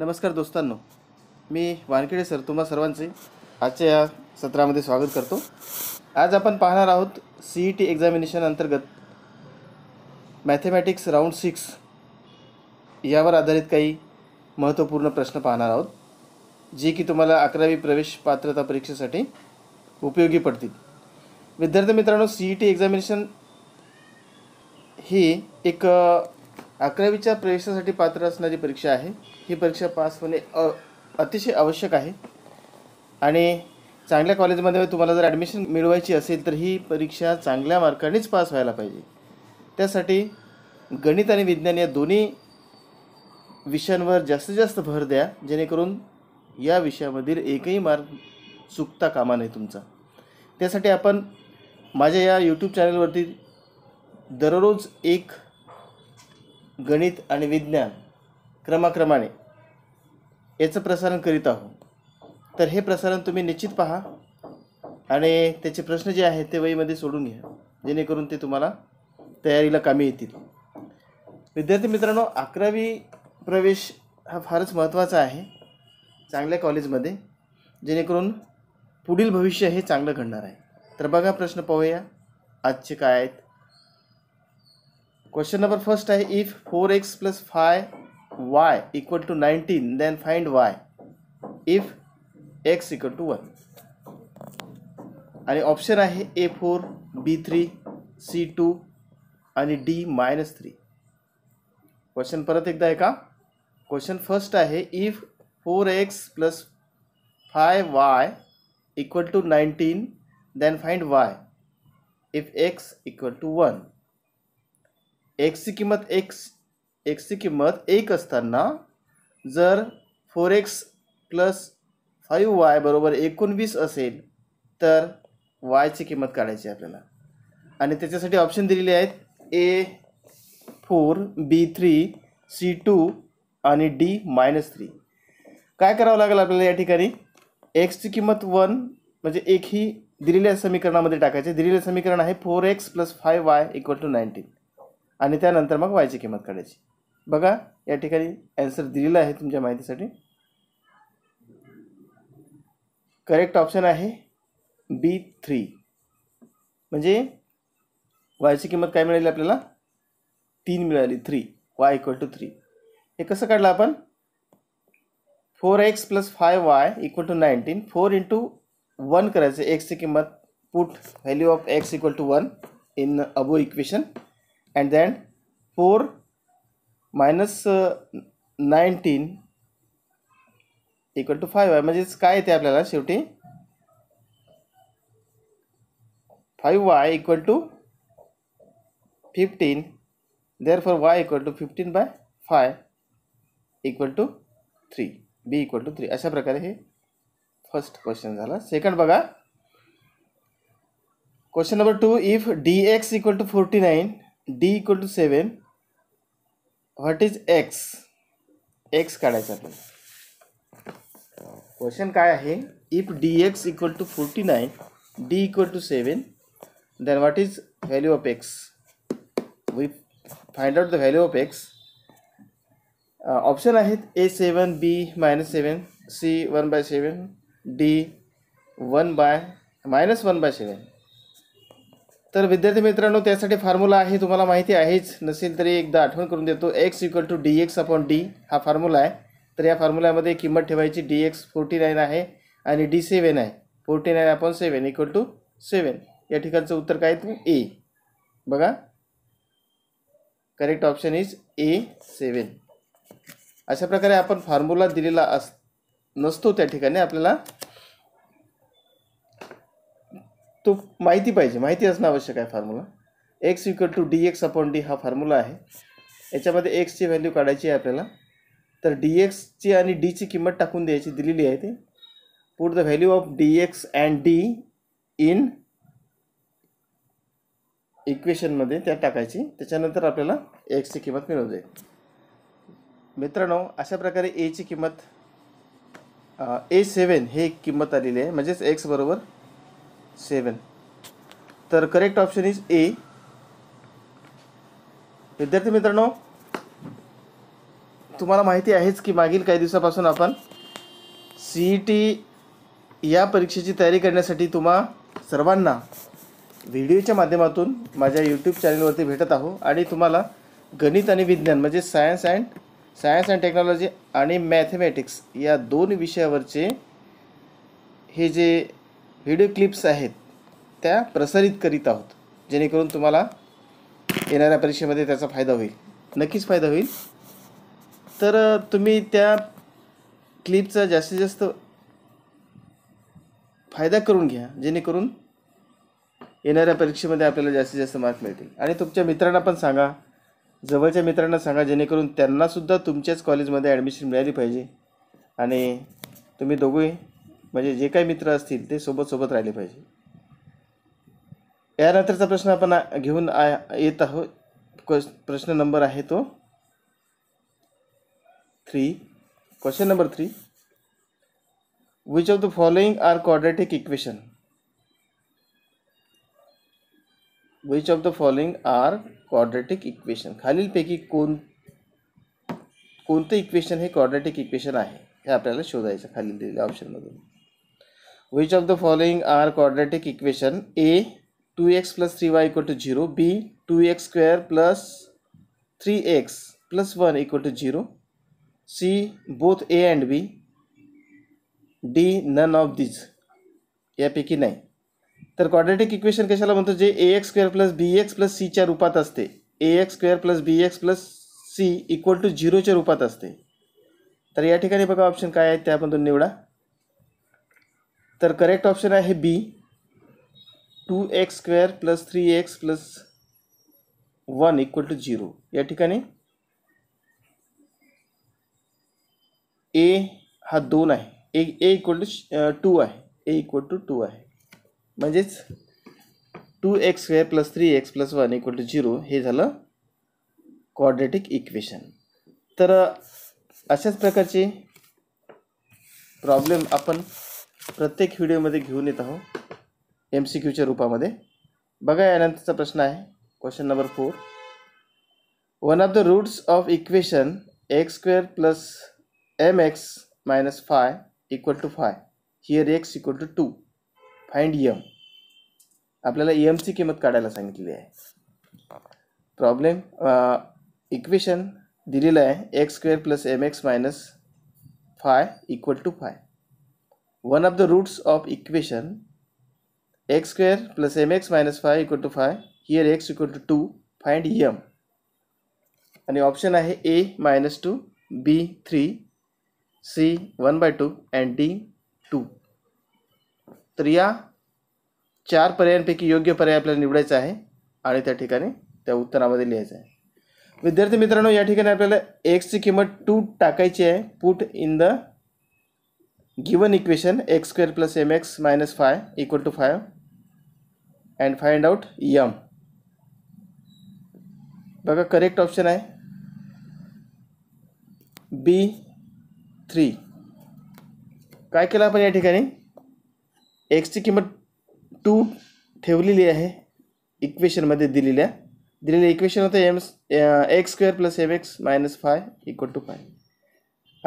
नमस्कार दोस्तांनो मी वानखेडे सर तुम्हा सर्वांचे आजच्या या सत्रामध्ये स्वागत करतो आज आपण पाहणार आहोत सी ई टी एक्झामिनेशन अंतर्गत मॅथेमॅटिक्स राऊंड सिक्स यावर आधारित काही महत्त्वपूर्ण प्रश्न पाहणार आहोत जे की तुम्हाला अकरावी प्रवेश पात्रता परीक्षेसाठी उपयोगी पडतील विद्यार्थी मित्रांनो सी ई टी एक्झामिनेशन ही एक अकरावीच्या प्रवेशासाठी पात्र असणारी परीक्षा आहे ही परीक्षा पास होणे अतिशय आवश्यक आहे आणि चांगल्या कॉलेजमध्ये तुम्हाला जर ॲडमिशन मिळवायची असेल तर ही परीक्षा चांगल्या मार्कानेच पास व्हायला पाहिजे त्यासाठी गणित आणि विज्ञान या दोन्ही विषयांवर जास्तीत जास्त भर द्या जेणेकरून या विषयामधील एकही मार्क चुकता कामा नाही तुमचा त्यासाठी आपण माझ्या या यूट्यूब चॅनलवरती दररोज एक गणित आणि विज्ञान क्रमाक्रमाने याचं प्रसारण करीत आहोत तर हे प्रसारण तुम्ही निश्चित पहा आणि त्याचे प्रश्न जे आहेत ते वहीमध्ये सोडून घ्या जेणेकरून ते तुम्हाला तयारीला कामी येतील विद्यार्थी मित्रांनो अकरावी प्रवेश हा फारच महत्त्वाचा आहे चांगल्या कॉलेजमध्ये जेणेकरून पुढील भविष्य हे चांगलं घडणार आहे तर बघा प्रश्न पाहूया आजचे काय आहेत क्वेश्चन नंबर फर्स्ट आहे if four X plus five y equal to 19 then find y if x equal to 1 आणि ऑप्शन आहे A four B three C two आणि डी मायनस थ्री क्वेश्चन परत एकदा आहे का क्वेश्चन फर्स्ट आहे if four X plus five Y equal to nineteen then find Y if X equal to one एक्सची किंमत एक्स एक्सची किंमत एक असताना जर four X plus five Y बरोबर एकोणवीस असेल तर वायची किंमत काढायची आपल्याला आणि त्याच्यासाठी ऑप्शन दिलेले आहेत A four B three C two आणि डी मायनस थ्री काय करावं लागेल आपल्याला या ठिकाणी एक्सची किंमत वन म्हणजे एक ही दिलेल्या समीकरणामध्ये टाकायचे दिलेले समीकरण आहे four X plus five Y equal to nineteen आणि त्यानंतर मग वायची किंमत काढायची बघा या ठिकाणी ॲन्सर दिलेला आहे तुमच्या माहितीसाठी करेक्ट ऑप्शन आहे बी थ्री म्हणजे वायची किंमत काय मिळाली आपल्याला तीन मिळाली three Y equal to three हे कसं काढलं आपण four X plus five Y equal to nineteen four into one करायचं एक्सची किंमत put value of X equal to one in above equation and then four minus nineteen equal to five आहे म्हणजेच काय येते आपल्याला शेवटी five Y equal to fifteen therefore Y equal to fifteen by five equal to three B equal to three अशा प्रकारे हे first question झाला सेकंड बघा question number two if D X equal to forty nine D equal to seven what is X X काढायचं आपल्याला question काय आहे if D X equal to forty nine D equal to seven then what is value of X we find out the value of X option आहेत A seven B minus seven C one by seven D one bye minus one by seven तर विद्यार्थी मित्रांनो त्यासाठी formula आहे तुम्हाला माहिती आहेच नसेल तरी एकदा आठवण करून देतो X equal to D X upon D हा फॉर्म्युला आहे तर या फॉर्म्युल्यामध्ये किंमत ठेवायची डी एक्स फोर्टी नाईन आहे आणि डी सेवन आहे forty nine upon seven equal to seven या ठिकाणचं उत्तर काय तू ए बघा correct option is A seven अशा प्रकारे आपण फॉर्म्युला दिलेला अस नसतो त्या ठिकाणी आपल्याला तो माहिती पाहिजे माहिती असणं आवश्यक आहे formula X equal to D X upon D हा फॉर्म्युला आहे याच्यामध्ये एक्सची व्हॅल्यू काढायची आहे आपल्याला तर डी एक्सची आणि डीची किंमत टाकून द्यायची दिलेली आहे ते put the value of D X and D in इक्वेशनमध्ये त्या टाकायची त्याच्यानंतर आपल्याला एक्सची किंमत मिळवू जाईल मित्रांनो अशा प्रकारे एची किंमत ए सेवन हे किंमत आलेली आहे म्हणजेच एक्स बरोबर सेवन तर करेक्ट ऑप्शन इज ए विद्यार्थी मित्रांनो तुम्हाला माहिती आहेच की मागील काही दिवसापासून आपण ई टी e या परीक्षेची तयारी करण्यासाठी तुम्हा सर्वांना व्हिडिओच्या माध्यमातून माझ्या यूट्यूब चॅनलवरती भेटत आहो आणि तुम्हाला गणित आणि विज्ञान म्हणजे science and science and technology आणि मॅथमॅटिक्स या दोन विषयावरचे हे जे व्हिडिओ क्लिप्स आहेत त्या प्रसारित करीत आहोत जेणेकरून तुम्हाला येणाऱ्या परीक्षेमध्ये त्याचा फायदा होईल नक्कीच फायदा होईल तर तुम्ही त्या क्लिपचा जास्तीत जास्त फायदा करून घ्या जेणेकरून येणाऱ्या परीक्षेमध्ये आपल्याला जास्तीत जास्त मार्क मिळतील आणि तुमच्या मित्रांना पण सांगा जवळच्या मित्रांना सांगा जेणेकरून त्यांनासुद्धा तुमच्याच कॉलेजमध्ये ॲडमिशन मिळाली पाहिजे आणि तुम्ही दोघे म्हणजे जे काही मित्र असतील ते सोबत सोबत राहिले पाहिजे यानंतरचा प्रश्न आपण घेऊन आ येत आहोत प्रश्न नंबर आहे तो three question number three which of the following are quadratic equation which of the following are quadratic equation खालीलपैकी कोण कोणतं इक्वेशन हे क्वाड्रेटिक इक्वेशन आहे हे आपल्याला शोधायचं खालील दिलेल्या ऑप्शनमधून which of the following are quadratic equation a 2x plus 3y equal to 0 b 2x square plus 3x plus 1 equal to 0 c both a and b d none of these यापैकी नाही तर quadratic equation कशाला म्हणतो जे a x square plus b x plus सीच्या रूपात असते a x square plus b x plus c equal to झिरोच्या रूपात असते तर या ठिकाणी बघा ऑप्शन काय आहेत ते आपण निवडा तर करेक्ट ऑप्शन आहे B two x square plus three x plus one equal to zero या ठिकाणी ए हा दोन आहे a a equal to two आहे ए इक्वल टू टू आहे म्हणजेच two x square plus three x plus one equal to zero हे झालं कॉर्डिनेटिक इक्वेशन तर अशाच प्रकारचे प्रॉब्लेम आपण प्रत्येक व्हिडिओमध्ये घेऊन येत आहो एम सी क्यूच्या रूपामध्ये बघा यानंतरचा प्रश्न आहे question number four one of the roots of equation x square plus m x minus five equal to five here x equal to two find m आपल्याला यमची किंमत काढायला सांगितलेली आहे प्रॉब्लेम इक्वेशन दिलेलं आहे x square plus m x minus five equal to five of the roots of equation x square plus m x minus five equal to five here x equal to two find m आणि option आहे A minus two B three C one by two and D two तर या चार पर्यायांपैकी योग्य पर्याय आपल्याला निवडायचा आहे आणि त्या ठिकाणी त्या उत्तरामध्ये लिहायचं आहे विद्यार्थी मित्रांनो या ठिकाणी आपल्याला एक्सची किंमत टू टाकायची आहे put in the given equation x square plus m x minus five equal to five and find out m बघा करेक्ट ऑप्शन आहे बी थ्री काय केलं आपण या ठिकाणी एक्सची किंमत टू ठेवलेली आहे इक्वेशनमध्ये दिलेल्या दिलेल्या इक्वेशन होतं m x square plus m x minus five equal to five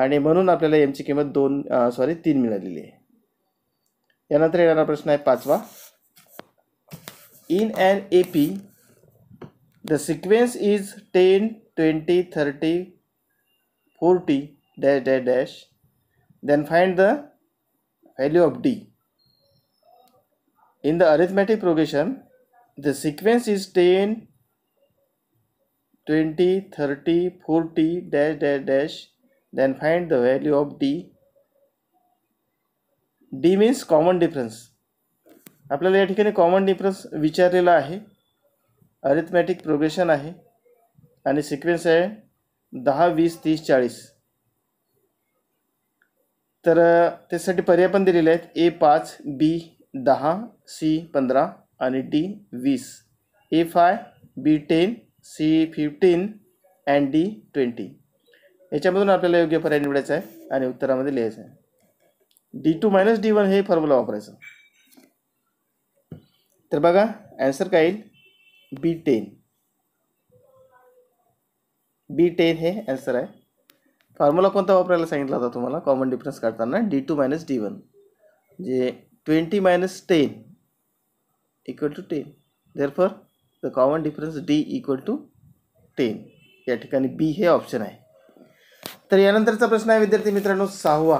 आणि म्हणून आपल्याला एमची किंमत दोन सॉरी तीन मिळालेली आहे यानंतर येणारा प्रश्न आहे पाचवा in an A P the sequence is ten twenty thirty forty dash dash dash then find the value of d in the arithmetic progression the sequence is ten twenty thirty forty dash dash dash then find the value of d d means common difference आपल्याला या ठिकाणी common difference विचारलेला आहे arithmetic progression आहे आणि sequence आहे दहा वीस तीस चाळीस तर त्यासाठी पर्याय पण दिलेले आहेत ए पाच बी दहा सी पंधरा आणि डी वीस A five B ten C fifteen and D twenty याच्यामधून आपल्याला योग्य पर्याय निवडायचा आहे आणि उत्तरामध्ये लिहायचं आहे d two minus d one हे फॉर्म्युला वापरायचं तर बघा ॲन्सर काय येईल बी टेन बी टेन हे ॲन्सर आहे फॉर्म्युला कोणता वापरायला सांगितला होता तुम्हाला कॉमन डिफरन्स काढताना d two minus d one जे twenty minus ten equal to ten for the common difference d equal to ten या ठिकाणी बी हे ऑप्शन आहे तर यानंतरचा प्रश्न है विद्यार्थी मित्रांनो सहावा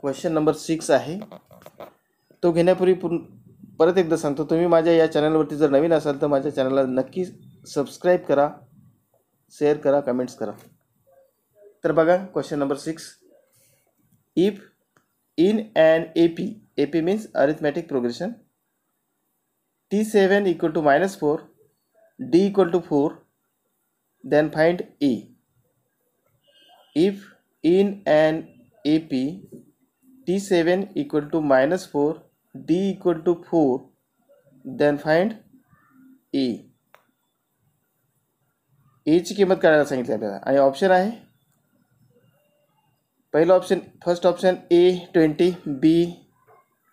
क्वेश्चन नंबर सिक्स है तो घेनापूर्वी पूर्ण परत एकदा सांगतो तुम्ही माझ्या या चॅनलवरती जर नवीन आल तो माझ्या चैनल नक्की सब्स्क्राइब करा शेयर करा कमेंट्स करा तो question number six if in an A P A P means arithmetic progression t seven equal to minus four d equal to four then find a if in an AP T7 equal to minus 4 D equal to 4 then find A A ची किंमत काढायला सांगितली आपल्याला आणि option आहे पहिलं option first option A twenty B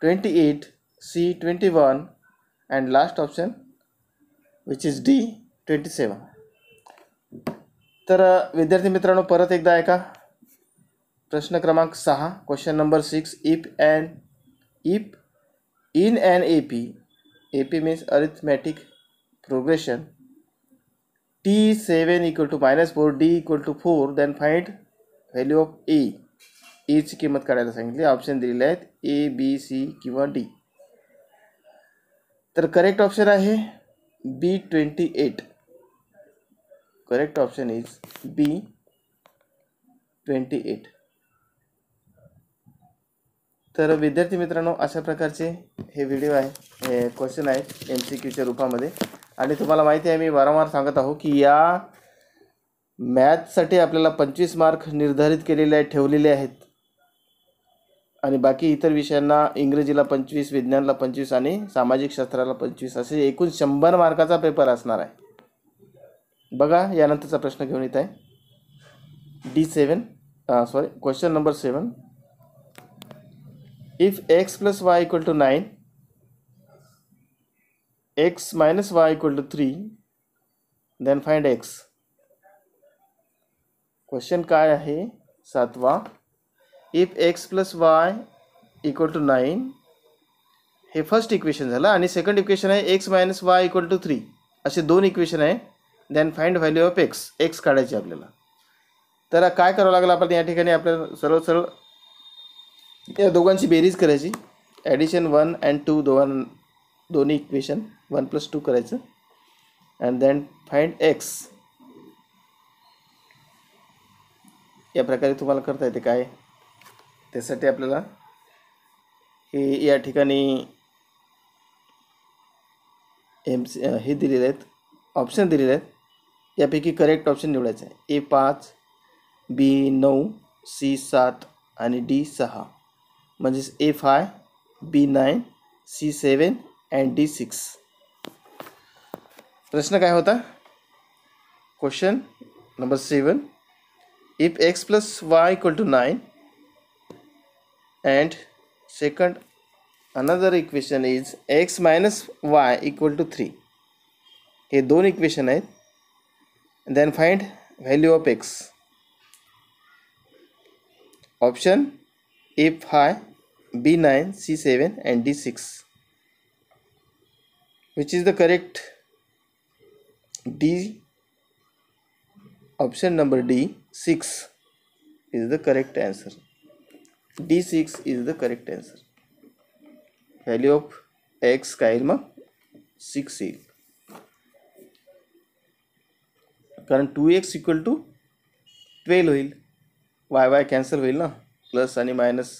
twenty eight C twenty one and last option which is D twenty seven तर विद्यार्थी मित्रांनो परत एकदा ऐका प्रश्न क्रमांक सहा question number six if an if in an A P A P means arithmetic progression t seven equal to minus four d equal to four then find value of A एची किंमत काढायला सांगितली ऑप्शन दिलेले आहेत A B C किंवा D तर correct option आहे B twenty eight option is B twenty 28 तर विद्यार्थी मित्रांनो अशा प्रकारचे हे व्हिडिओ आहे हे क्वेश्चन आहेत एम सी क्यूच्या रूपामध्ये आणि तुम्हाला माहिती आहे मी वारंवार सांगत आहो की या मॅथसाठी आपल्याला पंचवीस मार्क निर्धारित केलेले आहेत ठेवलेले आहेत आणि बाकी इतर विषयांना इंग्रजीला पंचवीस विज्ञानला पंचवीस आणि सामाजिक शास्त्राला पंचवीस असे एकूण शंभर मार्काचा पेपर असणार आहे बघा यानंतरचा प्रश्न घेऊन येत आहे D seven sorry question number seven if x plus y equal to nine x minus y equal to three then find x question काय आहे सातवा if x plus y equal to nine हे फर्स्ट इक्वेशन झालं आणि second equation आहे x minus y equal to three असे दोन equation आहे then find value of x x काढायची आपल्याला तर काय करावं लागेल आपल्याला या ठिकाणी आपल्याला सर्व सरळ या दोघांची बेरीज करायची ॲडिशन वन अँड टू दोन दोन्ही इक्वेशन वन प्लस टू करायचं अँड देन फाइंड एक्स या प्रकारे तुम्हाला करता येते काय त्यासाठी आपल्याला हे या ठिकाणी एम सी हे दिलेले आहेत ऑप्शन दिलेले आहेत यापैकी करेक्ट ऑप्शन निवडायचं आहे ए पाच बी नऊ सी सात आणि डी सहा म्हणजेच A five B nine C seven and D six प्रश्न काय होता question number seven if x plus y equal to nine and second another equation is x minus y equal to three हे दोन equation आहेत then find value of x option a5 b9 c7 and d6 which is the correct d option number d6 is the correct answer d6 is the correct answer value of x kailma 6 is कारण two x equal to twelve होईल y y cancel होईल ना plus आणि minus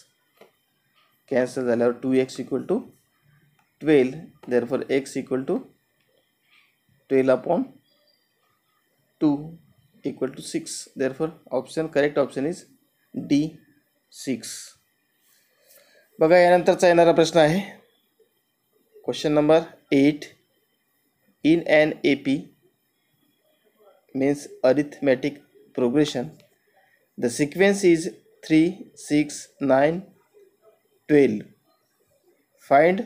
cancel झाल्यावर two x equal to twelve therefore x equal to twelve upon two equal to six therefore option correct option is D six बघा यानंतरचा येणारा प्रश्न आहे question number eight in an A P means arithmetic progression the sequence is 3 6 9 12 find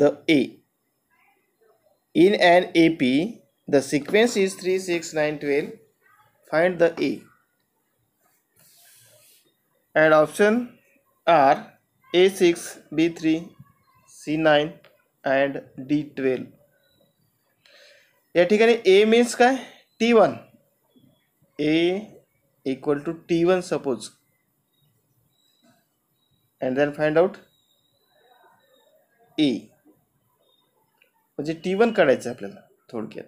the a in an ap the sequence is 3 6 9 12 find the a and option are a6 b3 c9 and d12 या ठिकाणी A means काय t one a equal to t one suppose and then find out A म्हणजे t one काढायचं आहे आपल्याला थोडक्यात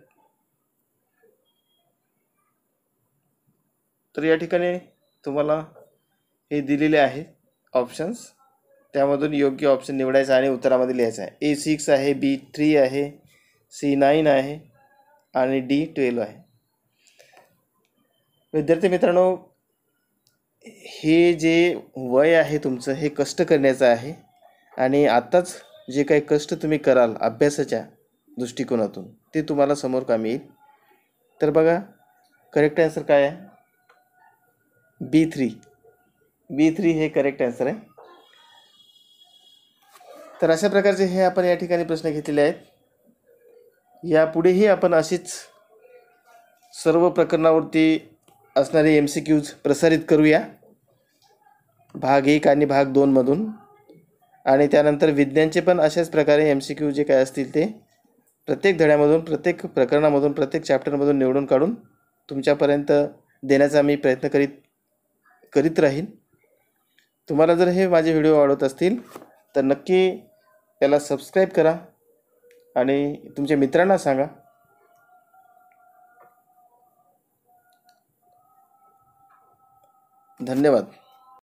तर या ठिकाणी तुम्हाला हे दिलेले आहे ऑप्शन्स त्यामधून योग्य ऑप्शन निवडायचा आणि उत्तरामध्ये लिहायचं आहे ए सिक्स आहे बी थ्री आहे सी नाईन आहे आणि डी ट्वेल्व आहे विद्यार्थी मित्रांनो हे जे वय आहे तुमचं हे कष्ट करण्याचं आहे आणि आत्ताच जे काही कष्ट तुम्ही कराल अभ्यासाच्या दृष्टिकोनातून ते तुम्हाला समोर कामी येईल तर बघा करेक्ट आन्सर काय आहे बी थ्री बी थ्री हे करेक्ट आन्सर आहे तर अशा प्रकारचे हे आपण या ठिकाणी प्रश्न घेतलेले आहेत यापुढेही आपण अशीच सर्व प्रकरणावरती असणारे एम सी क्यूज प्रसारित करूया भाग एक आणि भाग दोनमधून आणि त्यानंतर विज्ञानचे पण अशाच प्रकारे एम सी क्यू जे काय असतील ते प्रत्येक धड्यामधून प्रत्येक प्रकरणामधून प्रत्येक चॅप्टरमधून निवडून काढून तुमच्यापर्यंत देण्याचा मी प्रयत्न करीत करीत राहीन तुम्हाला जर हे माझे व्हिडिओ आवडत असतील तर नक्की त्याला सबस्क्राईब करा आणि तुमच्या मित्रांना सांगा धन्यवाद